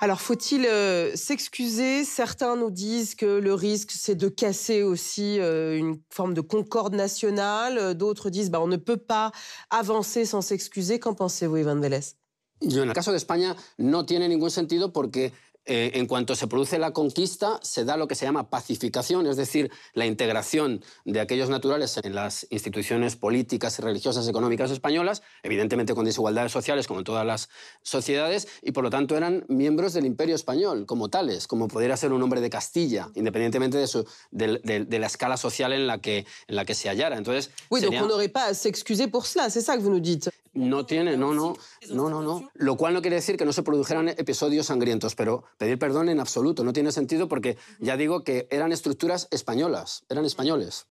Alors faut-il euh, s'excuser Certains nous disent que le risque, c'est de casser aussi euh, une forme de concorde nationale. D'autres disent bah, on ne peut pas avancer sans s'excuser. Qu'en pensez-vous, Ivan Vélez Dans el caso de España no tiene ningún sentido porque Eh, en cuanto se produce la conquista, se da lo que se llama pacificación, es decir, la integración de aquellos naturales en las instituciones políticas, religiosas, económicas españolas, evidentemente con desigualdades sociales como en todas las sociedades, y por lo tanto eran miembros del imperio español como tales, como pudiera ser un hombre de Castilla, independientemente de, la escala social en la que, en la que se hallara. Entonces, sería... que no tiene, no, no, no, no, no. Lo cual no quiere decir que no se produjeran episodios sangrientos, pero pedir perdón en absoluto no tiene sentido porque ya digo que eran estructuras españolas, eran españoles.